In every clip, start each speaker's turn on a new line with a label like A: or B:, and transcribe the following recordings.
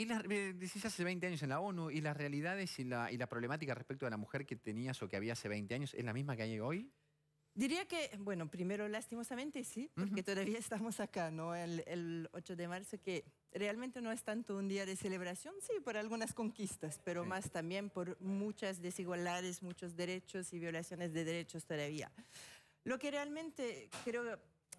A: Y decís hace 20 años en la ONU, ¿y las realidades y la, y la problemática respecto a la mujer que tenías o que había hace 20 años es la misma que hay hoy? Diría que, bueno, primero lastimosamente sí,
B: porque todavía estamos acá, ¿no? El, 8 de marzo, que realmente no es tanto un día de celebración, sí, por algunas conquistas, pero más también por muchas desigualdades, muchos derechos y violaciones de derechos todavía. Lo que realmente creo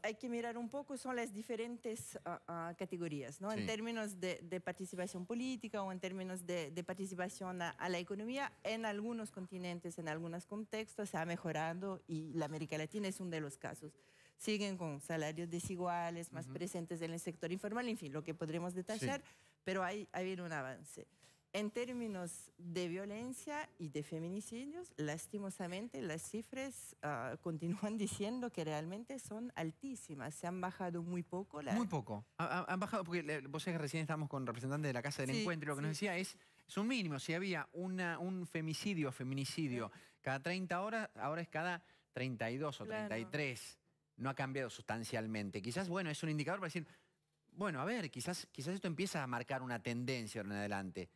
B: hay que mirar un poco son las diferentes ah, ah, categorías, ¿no? En términos de, participación política o en términos de, participación a, la economía, en algunos continentes, en algunos contextos se ha mejorado y la América Latina es uno de los casos. Siguen con salarios desiguales, más presentes en el sector informal, en fin, lo que podremos detallar, pero hay, hay un avance. En términos de violencia y de feminicidios, lastimosamente las cifras ah, continúan diciendo que realmente son altísimas. Se han bajado muy poco. La... Muy
A: poco. Han, bajado, porque vos que recién estamos con representantes de la Casa del Encuentro y lo que nos decía es, es un mínimo. Si había una, un femicidio, feminicidio, cada 30 horas, ahora es cada 32 o 33. No ha cambiado sustancialmente. Quizás, bueno, es un indicador para decir, bueno, a ver, quizás, quizás esto empieza a marcar una tendencia en adelante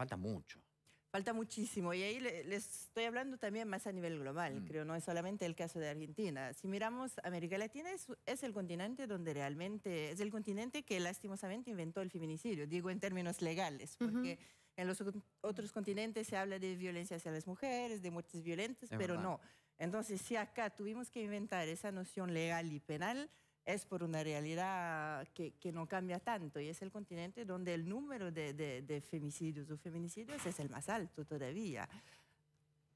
A: falta mucho.
B: Falta muchísimo. Y ahí les estoy hablando también más a nivel global, mm. creo, no es solamente el caso de Argentina. Si miramos América Latina, es, el continente donde realmente, es el continente que lastimosamente inventó el feminicidio, digo en términos legales, porque en los otros continentes se habla de violencia hacia las mujeres, de muertes violentas, pero no. Entonces, si acá tuvimos que inventar esa noción legal y penal, es por una realidad que, no cambia tanto y es el continente donde el número de, de femicidios o feminicidios es el más alto todavía.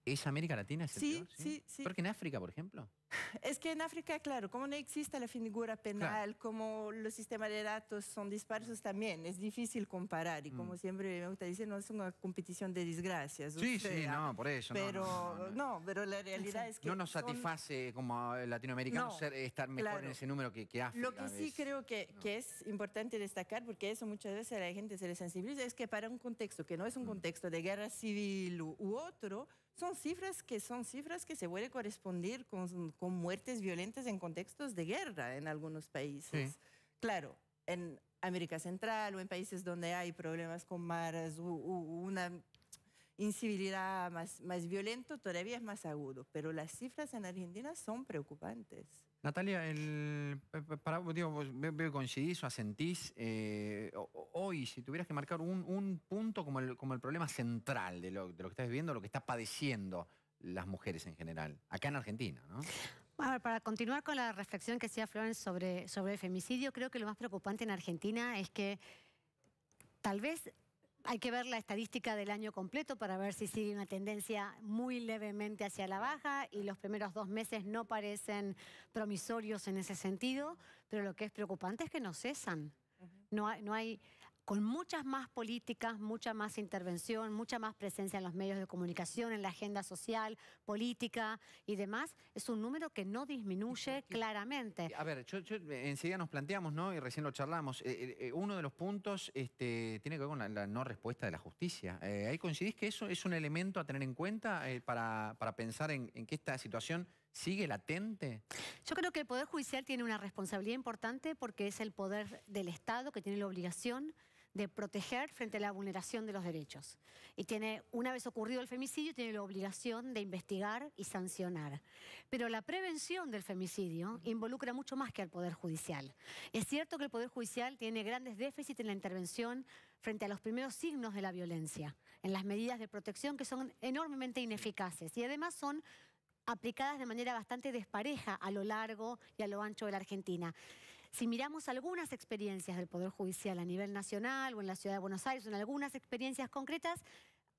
B: ¿Es América
A: Latina ese sí, sí, sí, sí, Porque en África, por ejemplo.
B: Es que en África, claro, como no existe la figura penal, como los sistemas de datos son dispersos también, es difícil comparar. Y como mm. siempre me gusta decir, no es una competición de desgracias. Sí, sí, no, por eso. Pero no, pero la realidad es que... No nos satisface
A: como latinoamericanos estar mejor en ese número que, África. Lo que sí
B: creo que, es importante destacar, porque eso muchas veces a la gente se le sensibiliza, es que para un contexto que no es un mm. contexto de guerra civil u otro, son cifras que son cifras que se puede corresponder con, con muertes violentas en contextos de guerra en algunos países. Claro, en América Central o en países donde hay problemas con maras o, una incivilidad más, más violento todavía es más agudo, pero las cifras en Argentina son preocupantes.
A: Natalia, el, eh, para, digo, coincidís o asentís, eh, hoy, si tuvieras que marcar un, punto como el, problema central de lo, que estás viviendo, lo que está padeciendo las mujeres en general, acá en Argentina, ¿no?
C: A ver, para continuar con la reflexión que hacía Florence sobre, el femicidio, creo que lo más preocupante en Argentina es que tal vez hay que ver la estadística del año completo para ver si sigue una tendencia muy levemente hacia la baja y los primeros dos meses no parecen promisorios en ese sentido, pero lo que es preocupante es que no cesan. no hay, con muchas más políticas, mucha más intervención, mucha más presencia en los medios de comunicación, en la agenda social, política y demás, es un número que no disminuye claramente.
A: A ver, yo, eh, enseguida nos planteamos, ¿no? Y recién lo charlamos. Eh, eh, uno de los puntos este, tiene que ver con la, no respuesta de la justicia. ¿Ahí coincidís que eso es un elemento a tener en cuenta para, pensar en, en que esta situación sigue latente?
C: Yo creo que el Poder Judicial tiene una responsabilidad importante porque es el poder del Estado que tiene la obligación de proteger frente a la vulneración de los derechos. Y tiene, una vez ocurrido el femicidio, tiene la obligación de investigar y sancionar. Pero la prevención del femicidio involucra mucho más que al Poder Judicial. Es cierto que el Poder Judicial tiene grandes déficits en la intervención frente a los primeros signos de la violencia, en las medidas de protección que son enormemente ineficaces y además son aplicadas de manera bastante despareja a lo largo y a lo ancho de la Argentina. Si miramos algunas experiencias del Poder Judicial a nivel nacional o en la Ciudad de Buenos Aires, en algunas experiencias concretas,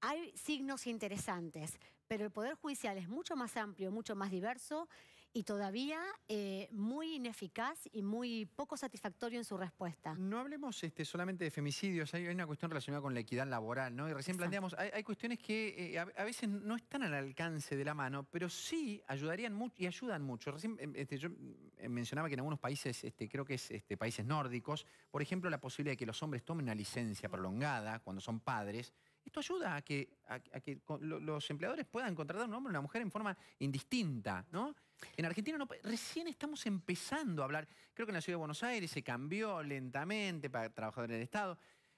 C: hay signos interesantes, pero el Poder Judicial es mucho más amplio, mucho más diverso y todavía eh, muy ineficaz y muy poco satisfactorio en su respuesta. No
A: hablemos este, solamente de femicidios, hay, una cuestión relacionada con la equidad laboral, ¿no? Y recién planteamos, hay, cuestiones que eh, a, veces no están al alcance de la mano, pero sí ayudarían mucho y ayudan mucho. Recién em, este, yo em, mencionaba que en algunos países, este, creo que es países nórdicos, por ejemplo, la posibilidad de que los hombres tomen una licencia prolongada cuando son padres, esto ayuda a que, los empleadores puedan contratar a un hombre o una mujer en forma indistinta, ¿no? En Argentina recién estamos empezando a hablar. Creo que en la ciudad de Buenos Aires se cambió lentamente para trabajadores del Estado.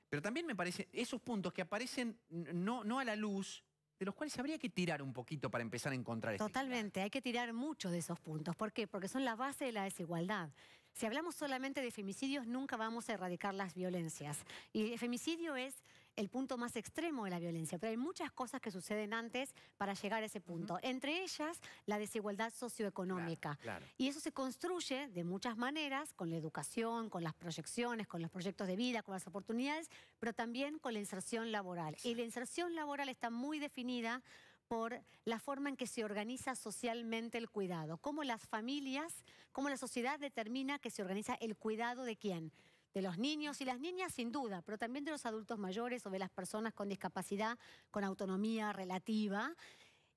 A: Pero también me parece esos puntos que aparecen no, a la luz, de los cuales habría que tirar un poquito para empezar a
C: encontrar Totalmente, hay que tirar muchos de esos puntos. ¿Por qué? Porque son la base de la desigualdad. Si hablamos solamente de femicidios, nunca vamos a erradicar las violencias. Y el femicidio es el punto más extremo de la violencia, pero hay muchas cosas que suceden antes para llegar a ese punto. Entre ellas, la desigualdad socioeconómica. Y eso se construye de muchas maneras, con la educación, con las proyecciones, con los proyectos de vida, con las oportunidades, pero también con la inserción laboral. Y la inserción laboral está muy definida por la forma en que se organiza socialmente el cuidado, cómo las familias, cómo la sociedad determina que se organiza el cuidado de quién, de los niños y las niñas sin duda, pero también de los adultos mayores o de las personas con discapacidad, con autonomía relativa.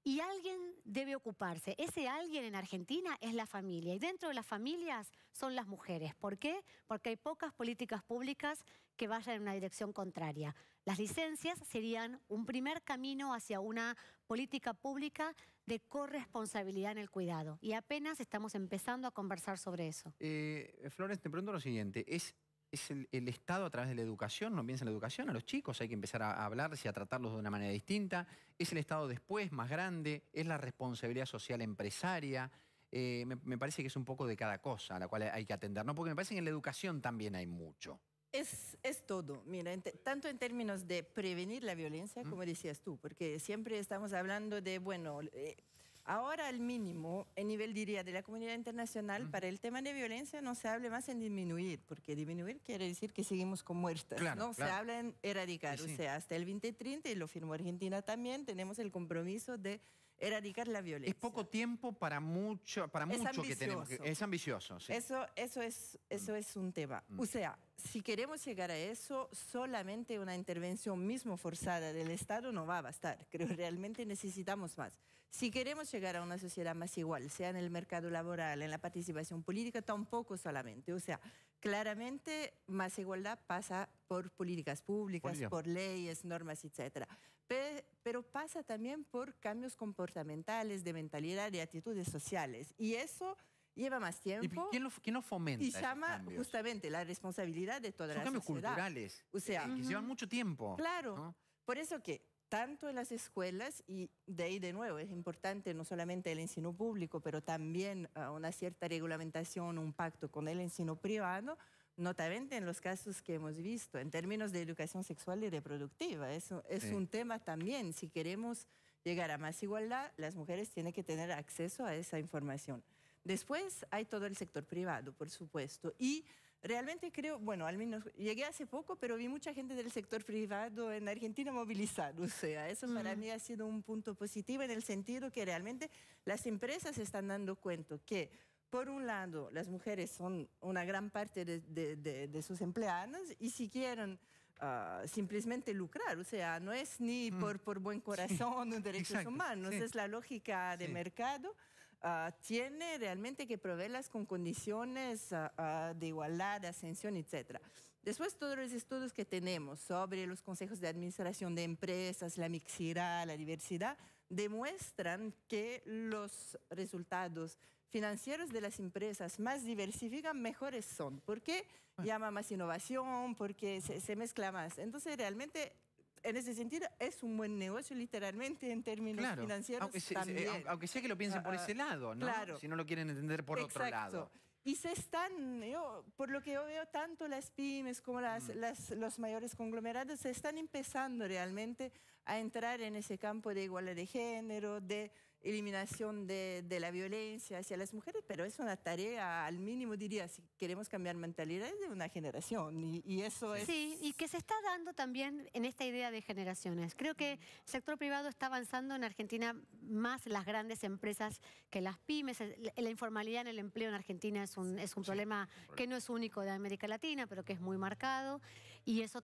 C: Y alguien debe ocuparse. Ese alguien en Argentina es la familia. Y dentro de las familias son las mujeres. ¿Por qué? Porque hay pocas políticas públicas que vayan en una dirección contraria. Las licencias serían un primer camino hacia una política pública de corresponsabilidad en el cuidado. Y apenas estamos empezando a conversar sobre eso.
A: Eh, Flores, te pregunto lo siguiente. ¿Es es el, Estado a través de la educación, no piensa en la educación, a los chicos hay que empezar a, hablarles y a tratarlos de una manera distinta, es el Estado después más grande, es la responsabilidad social empresaria, eh, me, parece que es un poco de cada cosa a la cual hay que atender, ¿no? porque me parece que en la educación también hay mucho.
B: Es, todo, mira, tanto en términos de prevenir la violencia, como decías tú, porque siempre estamos hablando de, bueno, eh, Ahora al mínimo, en nivel diría de la comunidad internacional, para el tema de violencia no se hable más en disminuir, porque disminuir quiere decir que seguimos con muertas, no se habla en erradicar, o sea, hasta el 2030, y lo firmó Argentina también, tenemos el compromiso de erradicar la
A: violencia. Es poco tiempo para mucho, para mucho que tenemos. es ambicioso, Eso,
B: es, eso mm. es un tema. Mm. O sea, si queremos llegar a eso, solamente una intervención mismo forzada del Estado no va a bastar. Creo realmente necesitamos más. Si queremos llegar a una sociedad más igual, sea en el mercado laboral, en la participación política, tampoco solamente. O sea, claramente más igualdad pasa por políticas públicas, por leyes, normas, etc. Pero pasa también por cambios comportamentales, de mentalidad, de actitudes sociales. Y eso lleva más tiempo.
A: ¿Y quién, lo, fomenta? Y llama
B: justamente la responsabilidad de toda Son la cambios culturales. O sea, eh, que llevan
A: mucho tiempo.
B: Claro. Por eso que tanto en las escuelas y de ahí de nuevo es importante no solamente el ensino público, pero también ah, una cierta regulamentación, un pacto con el ensino privado, notablemente en los casos que hemos visto, en términos de educación sexual y reproductiva. Eso es un tema también, si queremos llegar a más igualdad, las mujeres tienen que tener acceso a esa información. Después hay todo el sector privado, por supuesto, y Realmente creo, bueno, al menos llegué hace poco, pero vi mucha gente del sector privado en Argentina movilizar. O sea, eso para mm. mí ha sido un punto positivo en el sentido que realmente las empresas están dando cuenta que, por un lado, las mujeres son una gran parte de, sus empleadas y si quieren ah, simplemente lucrar, o sea, no es ni mm. por, por buen corazón o derechos humanos, es la lógica de mercado. Ah, tiene realmente que proveerlas con condiciones ah, ah, de igualdad, de ascensión, etc. Después todos los estudios que tenemos sobre los consejos de administración de empresas, la mixidad, la diversidad, demuestran que los resultados financieros de las empresas más diversifican, mejores son, ¿Por qué? llama más innovación, porque se, se mezcla más. Entonces realmente en ese sentido es un buen negocio literalmente en términos financieros aunque, también. Eh, aunque sea que lo piensen por ah, ah, ese lado, ¿no? Claro. Si no
A: lo quieren entender por otro lado.
B: Y se están, por lo que yo veo, tanto las pymes como mm. las, los mayores conglomerados se están empezando realmente a entrar en ese campo de igualdad de género, de eliminación de, la violencia hacia las mujeres, pero es una tarea al mínimo, diría, si queremos cambiar mentalidades de una generación. Y, eso es...
C: Sí, y que se está dando también en esta idea de generaciones. Creo que el sector privado está avanzando en Argentina más las grandes empresas que las pymes. La informalidad en el empleo en Argentina es un, es un problema que no es único de América Latina, pero que es muy marcado. Y eso